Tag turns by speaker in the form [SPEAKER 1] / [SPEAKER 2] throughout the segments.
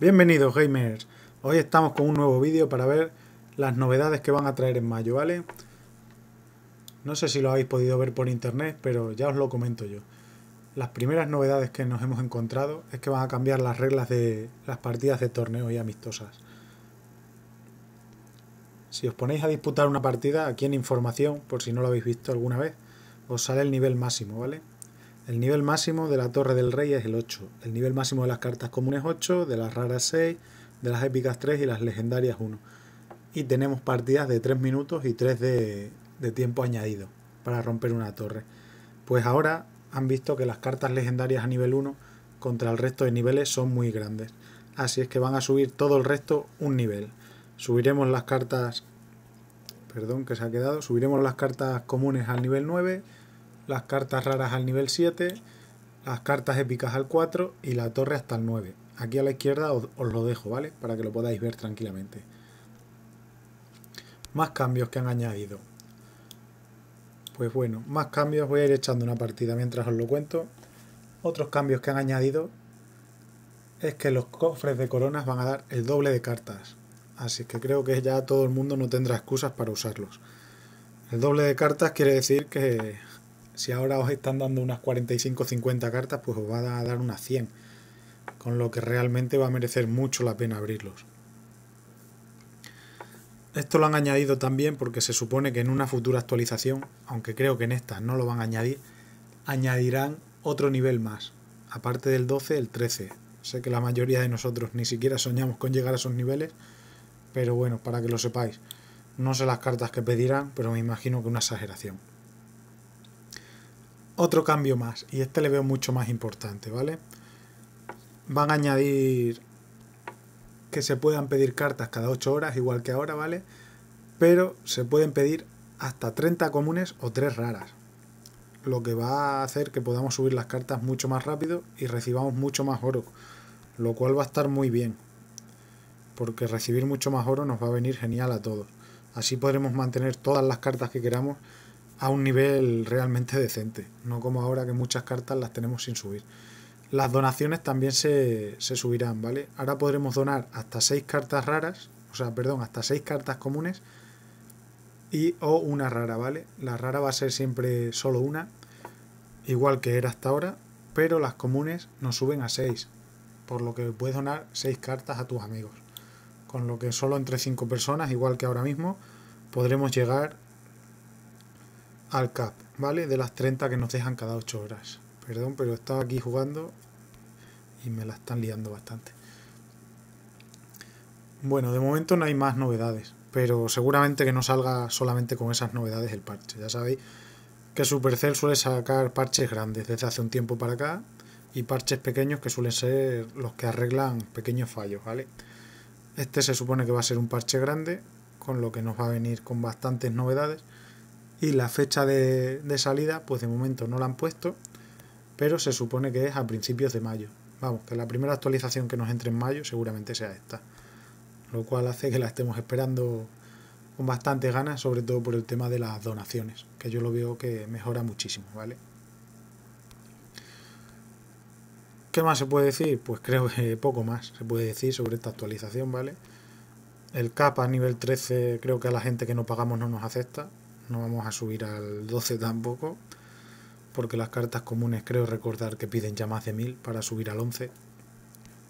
[SPEAKER 1] Bienvenidos gamers, hoy estamos con un nuevo vídeo para ver las novedades que van a traer en mayo, ¿vale? No sé si lo habéis podido ver por internet, pero ya os lo comento yo. Las primeras novedades que nos hemos encontrado es que van a cambiar las reglas de las partidas de torneo y amistosas. Si os ponéis a disputar una partida, aquí en información, por si no lo habéis visto alguna vez, os sale el nivel máximo, ¿vale? El nivel máximo de la Torre del Rey es el 8. El nivel máximo de las cartas comunes 8, de las raras 6, de las épicas 3 y las legendarias 1. Y tenemos partidas de 3 minutos y 3 de, tiempo añadido para romper una torre. Pues ahora han visto que las cartas legendarias a nivel 1 contra el resto de niveles son muy grandes. Así es que van a subir todo el resto un nivel. Subiremos las cartas... Perdón que se ha quedado. Subiremos las cartas comunes al nivel 9 las cartas raras al nivel 7, las cartas épicas al 4 y la torre hasta el 9. Aquí a la izquierda os, lo dejo, ¿vale? Para que lo podáis ver tranquilamente. Más cambios que han añadido. Pues bueno, más cambios, voy a ir echando una partida mientras os lo cuento. Otros cambios que han añadido es que los cofres de coronas van a dar el doble de cartas. Así que creo que ya todo el mundo no tendrá excusas para usarlos. El doble de cartas quiere decir que si ahora os están dando unas 45 50 cartas, pues os va a dar unas 100. Con lo que realmente va a merecer mucho la pena abrirlos. Esto lo han añadido también porque se supone que en una futura actualización, aunque creo que en esta no lo van a añadir, añadirán otro nivel más. Aparte del 12, el 13. Sé que la mayoría de nosotros ni siquiera soñamos con llegar a esos niveles, pero bueno, para que lo sepáis. No sé las cartas que pedirán, pero me imagino que una exageración otro cambio más, y este le veo mucho más importante, ¿vale? Van a añadir que se puedan pedir cartas cada 8 horas, igual que ahora, ¿vale? Pero se pueden pedir hasta 30 comunes o 3 raras, lo que va a hacer que podamos subir las cartas mucho más rápido y recibamos mucho más oro, lo cual va a estar muy bien, porque recibir mucho más oro nos va a venir genial a todos. Así podremos mantener todas las cartas que queramos a un nivel realmente decente, no como ahora que muchas cartas las tenemos sin subir. Las donaciones también se, subirán, ¿vale? Ahora podremos donar hasta 6 cartas raras, o sea, perdón, hasta seis cartas comunes y o una rara, ¿vale? La rara va a ser siempre solo una, igual que era hasta ahora, pero las comunes nos suben a 6, por lo que puedes donar seis cartas a tus amigos. Con lo que solo entre 5 personas, igual que ahora mismo, podremos llegar al cap, ¿vale? De las 30 que nos dejan cada 8 horas. Perdón, pero estaba aquí jugando y me la están liando bastante. Bueno, de momento no hay más novedades, pero seguramente que no salga solamente con esas novedades el parche. Ya sabéis que Supercell suele sacar parches grandes desde hace un tiempo para acá y parches pequeños que suelen ser los que arreglan pequeños fallos, ¿vale? Este se supone que va a ser un parche grande, con lo que nos va a venir con bastantes novedades. Y la fecha de, salida, pues de momento no la han puesto, pero se supone que es a principios de mayo. Vamos, que la primera actualización que nos entre en mayo seguramente sea esta. Lo cual hace que la estemos esperando con bastantes ganas, sobre todo por el tema de las donaciones, que yo lo veo que mejora muchísimo, ¿vale? ¿Qué más se puede decir? Pues creo que poco más se puede decir sobre esta actualización, ¿vale? El CAP a nivel 13 creo que a la gente que no pagamos no nos acepta, no vamos a subir al 12 tampoco, porque las cartas comunes creo recordar que piden ya más de 1000 para subir al 11,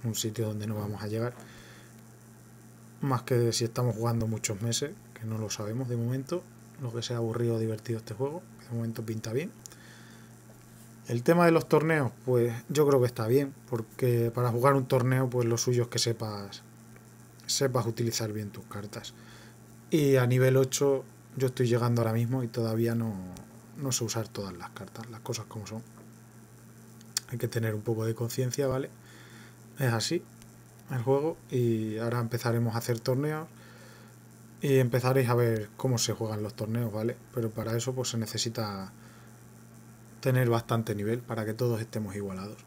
[SPEAKER 1] un sitio donde no vamos a llegar, más que si estamos jugando muchos meses, que no lo sabemos de momento, lo que sea aburrido o divertido este juego, de momento pinta bien. El tema de los torneos, pues yo creo que está bien, porque para jugar un torneo, pues lo suyo es que sepas, sepas utilizar bien tus cartas. Y a nivel 8 yo estoy llegando ahora mismo y todavía no, no sé usar todas las cartas, las cosas como son. Hay que tener un poco de conciencia, ¿vale? Es así el juego y ahora empezaremos a hacer torneos y empezaréis a ver cómo se juegan los torneos, ¿vale? Pero para eso pues se necesita tener bastante nivel para que todos estemos igualados.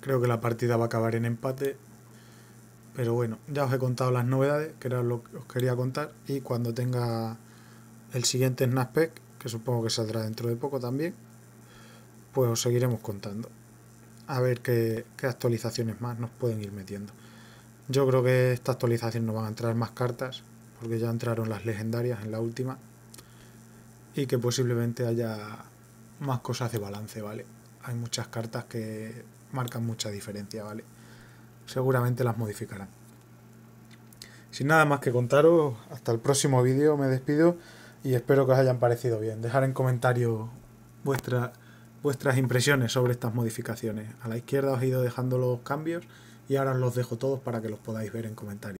[SPEAKER 1] Creo que la partida va a acabar en empate pero bueno, ya os he contado las novedades, que era lo que os quería contar. Y cuando tenga el siguiente Snapback, que supongo que saldrá dentro de poco también, pues os seguiremos contando. A ver qué, qué actualizaciones más nos pueden ir metiendo. Yo creo que esta actualización nos van a entrar más cartas, porque ya entraron las legendarias en la última. Y que posiblemente haya más cosas de balance, ¿vale? Hay muchas cartas que marcan mucha diferencia, ¿vale? seguramente las modificarán. Sin nada más que contaros, hasta el próximo vídeo me despido y espero que os hayan parecido bien. Dejar en comentarios vuestras impresiones sobre estas modificaciones. A la izquierda os he ido dejando los cambios y ahora os los dejo todos para que los podáis ver en comentarios.